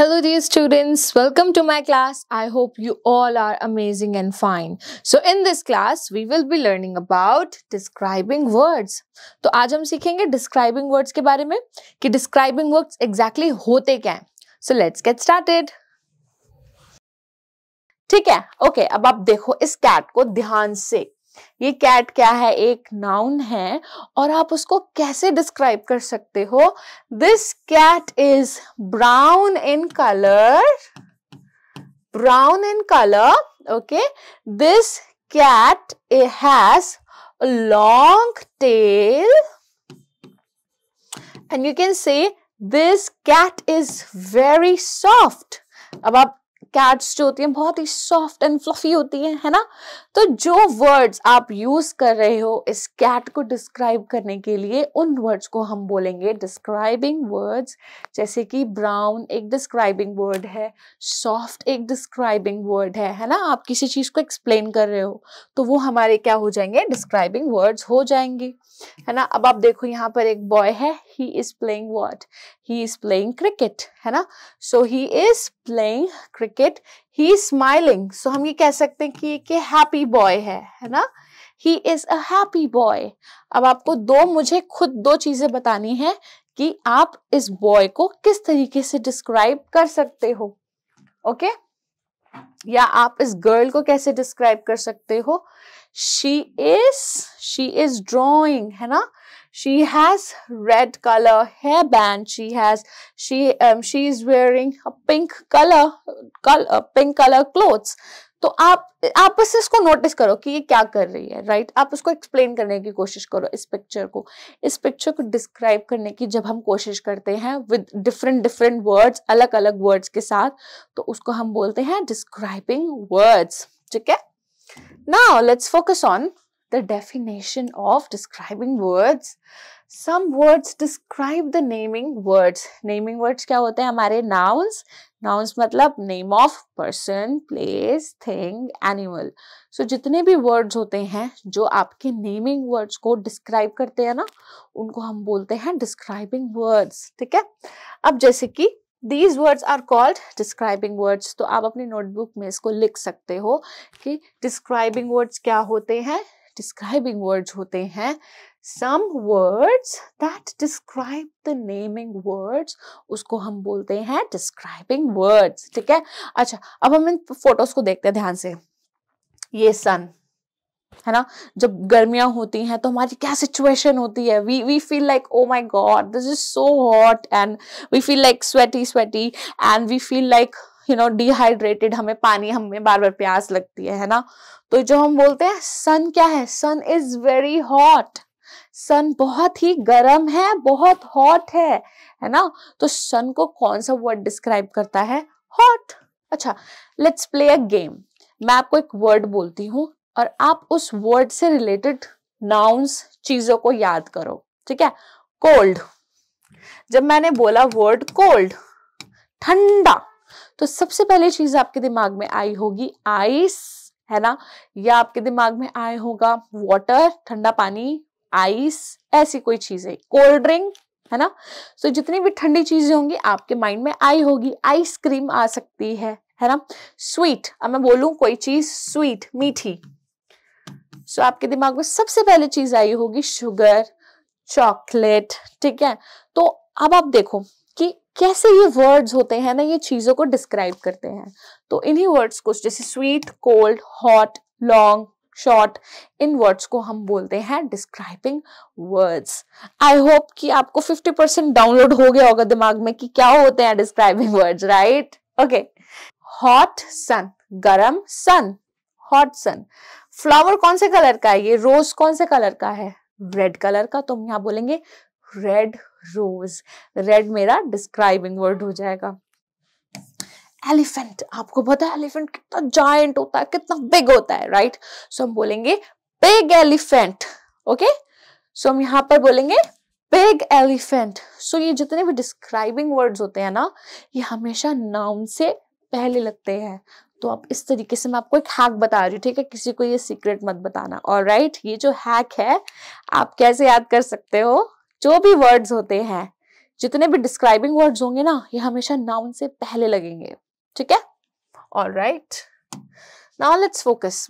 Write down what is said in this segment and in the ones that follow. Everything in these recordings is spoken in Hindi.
Hello dear students, welcome to my class. I hope you all are amazing and fine. So in this class, we will be learning about describing words. तो आज हम सीखेंगे describing words के बारे में कि describing words exactly होते क्या हैं. So let's get started. ठीक है ओके okay, अब आप देखो इस कैट को ध्यान से ये कैट क्या है एक नाउन है और आप उसको कैसे डिस्क्राइब कर सकते हो this cat is brown in colour brown in colour okay this cat a has long tail and you can say this cat is very soft अब आप कैट्स जो होती हैं बहुत ही सॉफ्ट एंड फ्लफी होती हैं है ना तो जो वर्ड्स आप यूज कर रहे हो इस कैट को डिस्क्राइब करने के लिए उन वर्ड्स को हम बोलेंगे डिस्क्राइबिंग वर्ड्स जैसे कि ब्राउन एक डिस्क्राइबिंग वर्ड है सॉफ्ट एक डिस्क्राइबिंग वर्ड है है ना आप किसी चीज को एक्सप्लेन कर रहे हो तो वो हमारे क्या हो जाएंगे डिस्क्राइबिंग वर्ड्स हो जाएंगे है ना अब आप देखो यहाँ पर एक बॉय है he is playing what he is playing cricket है ना so he is playing cricket he is smiling so हम ये कह सकते हैं कि कि happy boy है है ना he is a happy boy अब आपको दो मुझे खुद दो चीजें बतानी है कि आप इस बॉय को किस तरीके से डिस्क्राइब कर सकते हो ओके okay? या आप इस गर्ल को कैसे डिस्क्राइब कर सकते हो she is she is drawing है ना She has red color hairband. She has she um, she is wearing a pink color color uh, pink color clothes. तो आप आप बस इसको नोटिस करो कि ये क्या कर रही है राइट आप उसको एक्सप्लेन करने की कोशिश करो इस पिक्चर को इस पिक्चर को डिस्क्राइब करने की जब हम कोशिश करते हैं विद डिफरेंट डिफरेंट वर्ड्स अलग अलग वर्ड्स के साथ तो उसको हम बोलते हैं डिस्क्राइबिंग वर्ड्स ठीक है now let's focus on the definition of describing words. Some words describe the naming words. Naming words क्या होते हैं हमारे nouns. Nouns मतलब name of person, place, thing, animal. So जितने भी words होते हैं जो आपके naming words को describe करते हैं ना उनको हम बोलते हैं describing words. ठीक है अब जैसे कि These words are called describing words. तो आप अपनी notebook में इसको लिख सकते हो कि describing words क्या होते हैं डिस्क्राइबिंग वर्ड्स होते हैं some words that describe the naming words उसको हम बोलते हैं डिस्क्राइबिंग वर्ड्स ठीक है अच्छा अब हम इन फोटोज को देखते हैं ध्यान से ये सन है ना जब गर्मियां होती हैं तो हमारी क्या सिचुएशन होती है we we feel like oh my God this is so hot and we feel like sweaty sweaty and we feel like you know dehydrated हमें पानी हमें बार बार प्यास लगती है है ना तो जो हम बोलते हैं सन क्या है sun is very hot sun बहुत ही गर्म है बहुत हॉट है है ना तो सन को कौन सा वर्ड डिस्क्राइब करता है हॉट अच्छा लेट्स प्ले अ गेम मैं आपको एक वर्ड बोलती हूँ और आप उस वर्ड से रिलेटेड नाउन्स चीजों को याद करो ठीक है कोल्ड जब मैंने बोला वर्ड कोल्ड ठंडा तो सबसे पहले चीज आपके दिमाग में आई होगी आइस है ना या आपके दिमाग में आए होगा वाटर ठंडा पानी आइस ऐसी कोई चीज है कोल्ड ड्रिंक है ना तो so, जितनी भी ठंडी चीजें होंगी आपके माइंड में आई होगी आइसक्रीम आ सकती है है ना स्वीट अब मैं बोलूं कोई चीज स्वीट मीठी सो so, आपके दिमाग में सबसे पहले चीज आई होगी शुगर चॉकलेट ठीक है तो अब आप देखो कैसे ये वर्ड्स होते हैं ना ये चीज़ों को डिस्क्राइब करते हैं तो इन्हीं वर्ड्स को जैसे sweet cold hot long short इन वर्ड्स को हम बोलते हैं डिस्क्राइबिंग वर्ड्स आई होप कि आपको 50 परसेंट डाउनलोड हो गया होगा दिमाग में कि क्या होते हैं describing words right okay hot sun गरम सन हॉट सन फ्लावर कौन से कलर का है ये रोज कौन से कलर का है रेड कलर का तो हम यहां बोलेंगे रेड रोज रेड मेरा डिस्क्राइबिंग वर्ड हो जाएगा एलिफेंट आपको पता है एलिफेंट कितना जायंट होता है कितना बिग होता है राइट right? सो so, हम बोलेंगे बिग एलिफेंट ओके सो हम यहाँ पर बोलेंगे बिग एलिफेंट सो ये जितने भी डिस्क्राइबिंग वर्ड्स होते हैं ना ये हमेशा नाउन से पहले लगते हैं तो आप इस तरीके से मैं आपको एक हैक बता रही हूँ ठीक है किसी को ये सीक्रेट मत बताना और राइट ये जो हैक है आप कैसे याद कर सकते हो जो भी वर्ड्स होते हैं जितने भी डिस्क्राइबिंग वर्ड्स होंगे ना ये हमेशा नाउन से पहले लगेंगे ठीक है all right now let's focus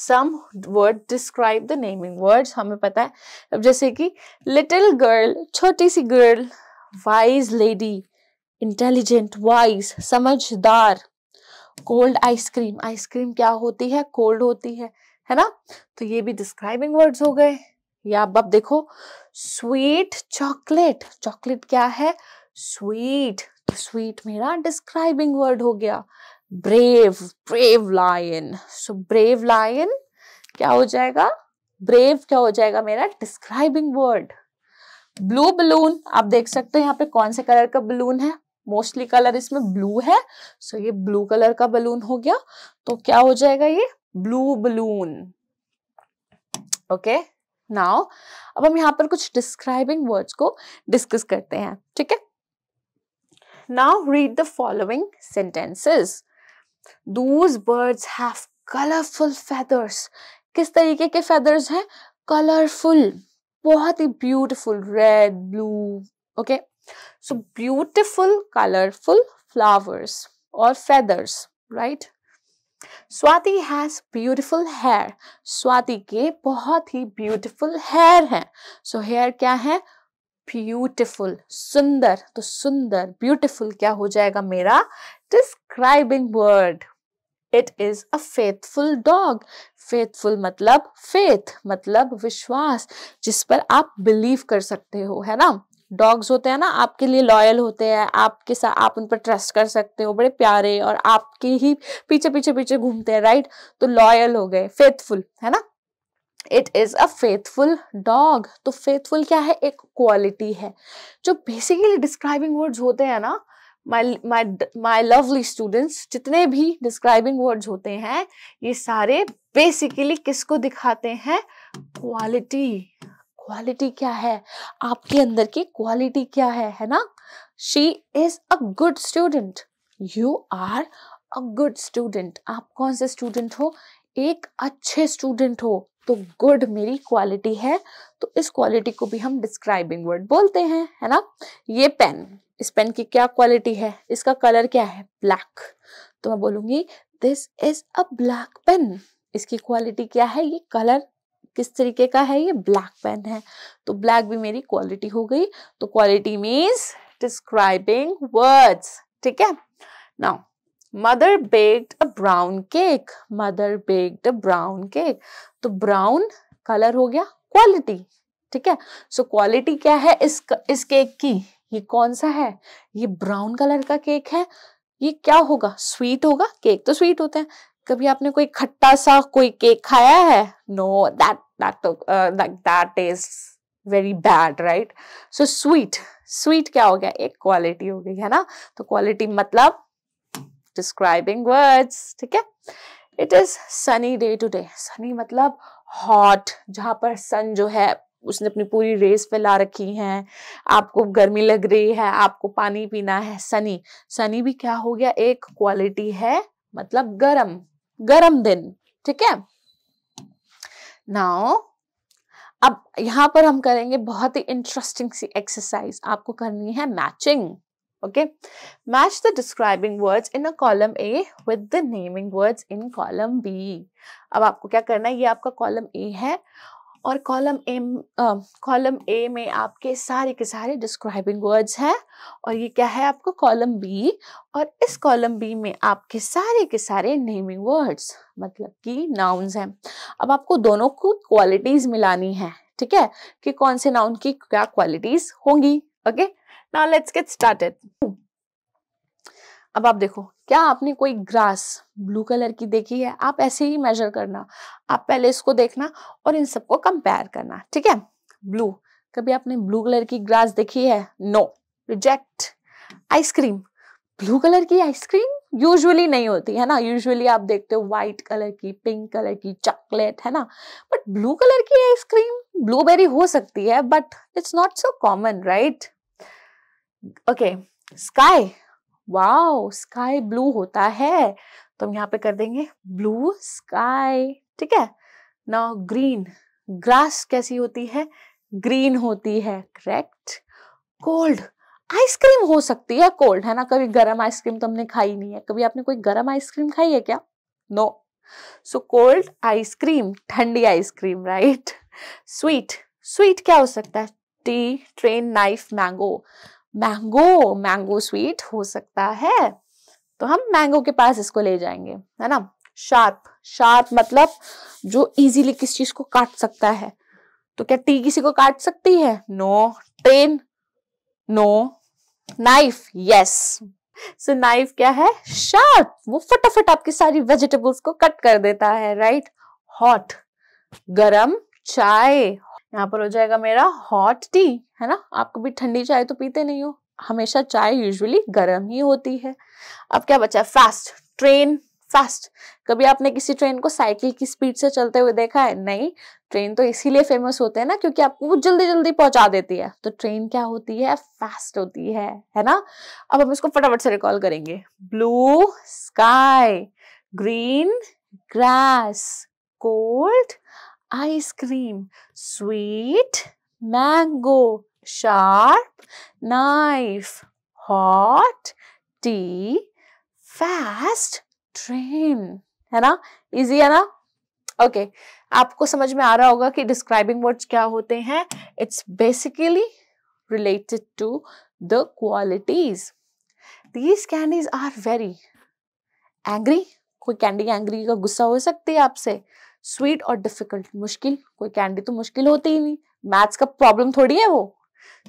some word describe the naming words हमें पता है अब जैसे कि लिटिल गर्ल छोटी सी girl wise lady intelligent wise समझदार कोल्ड आइसक्रीम आइसक्रीम क्या होती है कोल्ड होती है है ना तो ये भी डिस्क्राइबिंग वर्ड्स हो गए या अब आप देखो स्वीट चॉकलेट चॉकलेट क्या है स्वीट स्वीट मेरा डिस्क्राइबिंग वर्ड हो गया brave brave lion so brave lion क्या हो जाएगा ब्रेव क्या हो जाएगा मेरा डिस्क्राइबिंग वर्ड ब्लू बलून आप देख सकते हो यहाँ पे कौन से कलर का बलून है मोस्टली कलर इसमें ब्लू है सो so ये ब्लू कलर का बलून हो गया तो क्या हो जाएगा ये blue balloon okay okay? Now अब हम यहाँ पर कुछ डिस्क्राइबिंग वर्ड्स को डिस्कस करते हैं ठीक है now read the following sentences those birds have colourful feathers किस तरीके के फेदर्स हैं कलरफुल बहुत ही beautiful red blue okay so beautiful colourful flowers और feathers right Swati has beautiful hair Swati के बहुत ही ब्यूटिफुल हेयर है सो so, हेयर क्या है ब्यूटिफुल सुंदर तो सुंदर ब्यूटिफुल क्या हो जाएगा मेरा describing word it is a faithful dog faithful मतलब फेथ मतलब विश्वास जिस पर आप बिलीव कर सकते हो है ना डॉग्स होते हैं ना आपके लिए लॉयल होते हैं आपके साथ आप उन पर ट्रस्ट कर सकते हो बड़े प्यारे और आपके ही पीछे पीछे पीछे घूमते हैं राइट तो लॉयल हो गए फेथफुल है ना it is a faithful dog तो फेथफुल क्या है एक क्वालिटी है जो बेसिकली डिस्क्राइबिंग वर्ड्स होते हैं ना माई लवली स्टूडेंट्स जितने भी डिस्क्राइबिंग वर्ड्स होते हैं ये सारे बेसिकली किसको दिखाते हैं क्वालिटी क्वालिटी क्या है आपके अंदर की क्वालिटी क्या है है ना she is a good student you are a good student आप कौन से स्टूडेंट हो एक अच्छे स्टूडेंट हो तो गुड मेरी क्वालिटी है तो इस क्वालिटी को भी हम डिस्क्राइबिंग वर्ड बोलते हैं है ना ये पेन इस पेन की क्या क्वालिटी है इसका कलर क्या है ब्लैक तो मैं बोलूंगी this is a black pen इसकी क्वालिटी क्या है ये कलर किस तरीके का है ये ब्लैक पेन है तो ब्लैक भी मेरी क्वालिटी हो गई तो क्वालिटी मीन्स डिस्क्राइबिंग वर्ड्स ठीक है now mother baked a brown cake mother baked a brown cake तो ब्राउन कलर हो गया क्वालिटी ठीक है सो so, क्वालिटी क्या है इस इस केक की ये कौन सा है ये ब्राउन कलर का केक है ये क्या होगा स्वीट होगा केक तो स्वीट होते हैं कभी आपने कोई खट्टा सा कोई केक खाया है no that that like that is very bad right so sweet sweet क्या हो गया एक क्वालिटी हो गई है ना तो क्वालिटी मतलब डिस्क्राइबिंग वर्ड्स ठीक है it is sunny day today sunny मतलब हॉट जहां पर सन जो है उसने अपनी पूरी रेस फैला रखी है आपको गर्मी लग रही है आपको पानी पीना है सनी सनी भी क्या हो गया एक क्वालिटी है मतलब गर्म गर्म दिन ठीक है नाउ अब यहां पर हम करेंगे बहुत ही इंटरेस्टिंग सी एक्सरसाइज आपको करनी है matching okay match the describing words in a column A with the naming words in column B अब आपको क्या करना है ये आपका कॉलम ए है और कॉलम ए कॉलम ए में आपके सारे के सारे डिस्क्राइबिंग वर्ड्स हैं और ये क्या है आपको कॉलम बी और इस कॉलम बी में आपके सारे के सारे नेमिंग वर्ड्स मतलब कि नाउन्स हैं अब आपको दोनों को क्वालिटीज मिलानी है ठीक है कि कौन से नाउन की क्या क्वालिटीज होंगी okay now let's get started अब आप देखो क्या आपने कोई ग्रास ब्लू कलर की देखी है आप ऐसे ही मेजर करना आप पहले इसको देखना और इन सबको कंपेयर करना ठीक है ब्लू कभी आपने ब्लू कलर की ग्रास देखी है no reject ice cream blue colour की आइसक्रीम यूजुअली नहीं होती है ना यूजुअली आप देखते हो व्हाइट कलर की पिंक कलर की चॉकलेट है ना बट ब्लू कलर की आइसक्रीम ब्लूबेरी हो सकती है but it's not so common right okay sky wow sky blue होता है तो हम यहाँ पे कर देंगे ब्लू स्काई ठीक है नाउ ग्रीन ग्रास कैसी होती है ग्रीन होती है करेक्ट कोल्ड आइसक्रीम हो सकती है कोल्ड है ना कभी गर्म आइसक्रीम तो हमने खाई नहीं है कभी आपने कोई गर्म आइसक्रीम खाई है क्या नो सो कोल्ड आइसक्रीम ठंडी आइसक्रीम राइट स्वीट स्वीट क्या हो सकता है tea train knife mango mango mango sweet हो सकता है तो हम मैंगो के पास इसको ले जाएंगे है ना शार्प शार्प मतलब जो इजीली किस चीज को काट सकता है तो क्या टी किसी को काट सकती है no train no knife yes so knife क्या है शार्प वो फटाफट आपकी सारी वेजिटेबल्स को कट कर देता है राइट हॉट गरम चाय यहाँ पर हो जाएगा मेरा हॉट टी है ना आप कभी ठंडी चाय तो पीते नहीं हो हमेशा चाय यूजुअली गर्म ही होती है अब क्या बचा फास्ट ट्रेन फास्ट कभी आपने किसी ट्रेन को साइकिल की स्पीड से चलते हुए देखा है नहीं ट्रेन तो इसीलिए फेमस होते हैं ना क्योंकि आपको वो जल्दी जल्दी पहुंचा देती है तो ट्रेन क्या होती है फास्ट होती है है ना अब हम इसको फटाफट से रिकॉल करेंगे blue sky green grass cold ice cream sweet mango sharp knife hot tea fast train है ना इजी है ना ओके okay. आपको समझ में आ रहा होगा कि डिस्क्राइबिंग वर्ड्स क्या होते हैं it's basically related to the qualities these candies are very angry कोई कैंडी एंग्री का गुस्सा हो सकती है आपसे स्वीट और डिफिकल्ट मुश्किल कोई कैंडी तो मुश्किल होती ही नहीं मैथ्स का प्रॉब्लम थोड़ी है वो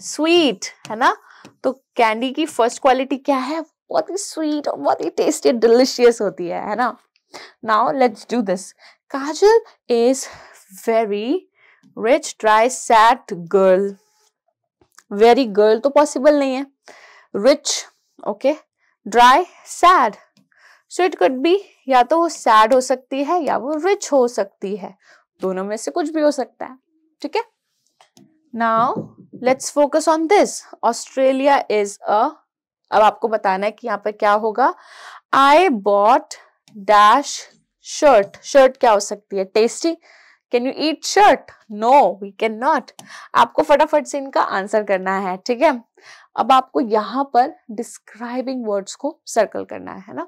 स्वीट है ना तो कैंडी की फर्स्ट क्वालिटी क्या है बहुत ही स्वीट और बहुत ही टेस्टी डिलिशियस होती है है ना now let's do this Kajal is very rich dry sad girl very girl तो पॉसिबल नहीं है rich okay dry sad so it could be या तो वो सैड हो सकती है या वो रिच हो सकती है दोनों में से कुछ भी हो सकता है ठीक है now let's focus on this Australia is a अब आपको बताना है कि यहाँ पर क्या होगा I bought dash shirt shirt क्या हो सकती है tasty can you eat shirt no we can not आपको फटाफट से इनका आंसर करना है ठीक है अब आपको यहाँ पर डिस्क्राइबिंग वर्ड्स को सर्कल करना है ना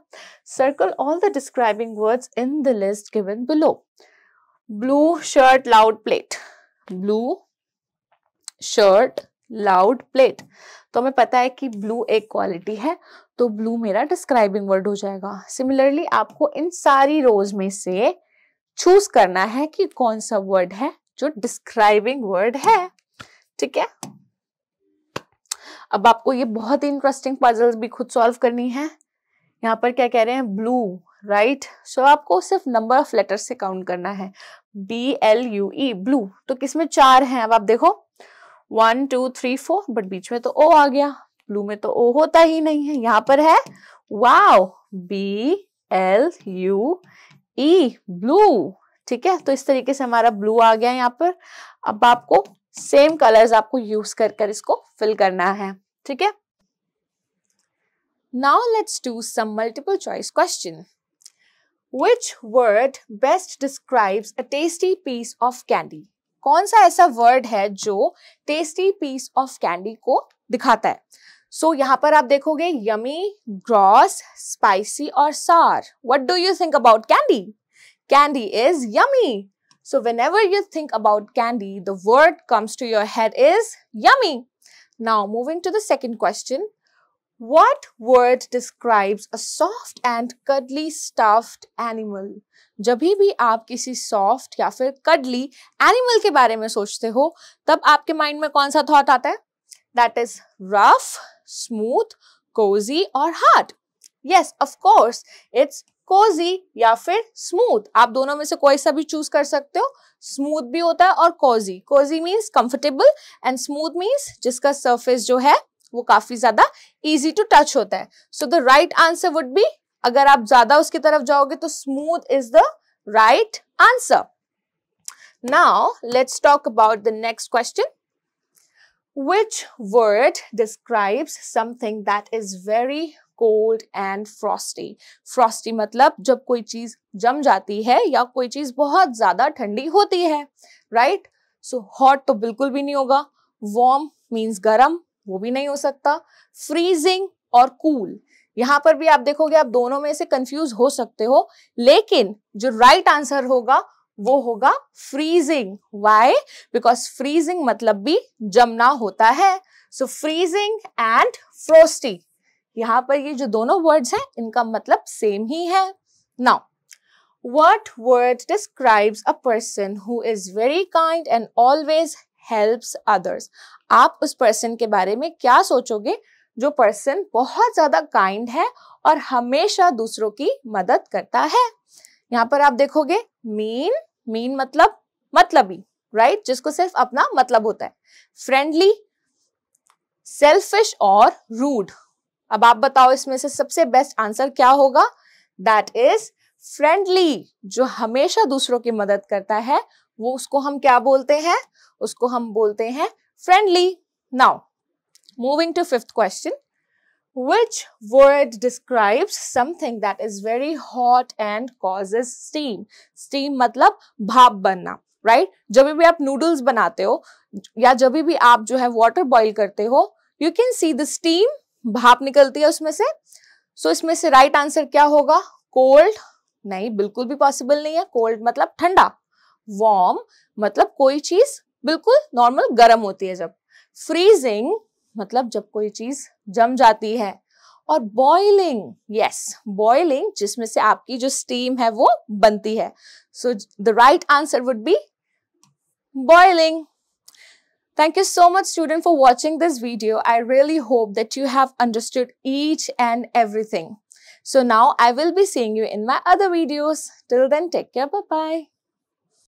circle all the describing words in the list given below blue shirt loud plate blue shirt loud plate तो हमें पता है कि ब्लू एक क्वालिटी है तो ब्लू मेरा डिस्क्राइबिंग वर्ड हो जाएगा सिमिलरली आपको इन सारी रोज में से चूज करना है कि कौन सा वर्ड है जो डिस्क्राइबिंग वर्ड है ठीक है अब आपको ये बहुत ही इंटरेस्टिंग पजल्स भी खुद सॉल्व करनी है यहाँ पर क्या कह रहे हैं ब्लू राइट सो आपको सिर्फ नंबर ऑफ लेटर से काउंट करना है B L U E blue तो किसमें चार हैं अब आप देखो one two three four but बीच में तो ओ आ गया ब्लू में तो ओ होता ही नहीं है यहाँ पर है wow B L U E e, blue ठीक है तो इस तरीके से हमारा ब्लू आ गया यहाँ पर अब आपको सेम कलर्स आपको यूज कर कर इसको फिल करना है ठीक है now let's do some multiple choice question which word best describes a tasty piece of candy कौन सा ऐसा वर्ड है जो टेस्टी पीस ऑफ कैंडी को दिखाता है सो so, यहाँ पर आप देखोगे यमी ग्रॉस स्पाइसी और sour what do you think about candy candy is yummy so whenever you think about candy the word comes to your head is yummy now moving to the second question what word describes a soft and cuddly stuffed animal जब भी आप किसी सॉफ्ट या फिर कडली एनिमल के बारे में सोचते हो तब आपके माइंड में कौन सा थॉट आता है that is rough smooth cozy और hard yes of course it's cozy या फिर स्मूथ आप दोनों में से कोई सा भी चूज कर सकते हो स्मूथ भी होता है और cozy cozy means comfortable and smooth means जिसका सर्फेस जो है वो काफी ज्यादा इजी टू टच होता है so the right answer would be अगर आप ज्यादा उसकी तरफ जाओगे तो smooth is the right answer now let's talk about the next question Which word describes something that is very cold and frosty frosty मतलब जब कोई चीज जम जाती है या कोई चीज बहुत ज्यादा ठंडी होती है राइट सो हॉट तो बिल्कुल भी नहीं होगा वार्म मीन्स गर्म वो भी नहीं हो सकता फ्रीजिंग और कूल cool. यहां पर भी आप देखोगे आप दोनों में से कंफ्यूज हो सकते हो लेकिन जो राइट right आंसर होगा वो होगा फ्रीजिंग वाई बिकॉज फ्रीजिंग मतलब भी जमना होता है सो फ्रीजिंग एंड फ्रोस्टी यहाँ पर ये जो दोनों वर्ड्स हैं इनका मतलब सेम ही है now what word describes a person who is very kind and always helps others आप उस पर्सन के बारे में क्या सोचोगे जो पर्सन बहुत ज़्यादा काइंड है और हमेशा दूसरों की मदद करता है यहाँ पर आप देखोगे मीन मीन मतलब मतलबी राइट right? जिसको सिर्फ अपना मतलब होता है फ्रेंडली सेल्फिश और रूड अब आप बताओ इसमें से सबसे बेस्ट आंसर क्या होगा दैट इज फ्रेंडली जो हमेशा दूसरों की मदद करता है वो उसको हम क्या बोलते हैं उसको हम बोलते हैं friendly now moving to fifth question Which word describes something that is very hot and causes steam? Steam मतलब भाप बनना राइट right? जब भी आप नूडल्स बनाते हो या जब भी आप जो है water boil करते हो you can see the steam भाप निकलती है उसमें से सो so, इसमें से राइट right आंसर क्या होगा कोल्ड नहीं बिल्कुल भी पॉसिबल नहीं है कोल्ड मतलब ठंडा वॉर्म मतलब कोई चीज बिल्कुल नॉर्मल गर्म होती है जब फ्रीजिंग मतलब जब कोई चीज जम जाती है और बॉइलिंग यस बॉइलिंग जिसमें से आपकी जो स्टीम है वो बनती है so the right answer would be boiling Thank you so much student for watching this video. I really hope that you have understood each and everything. So now I will be seeing you in my other videos. Till then, take care. Bye-bye.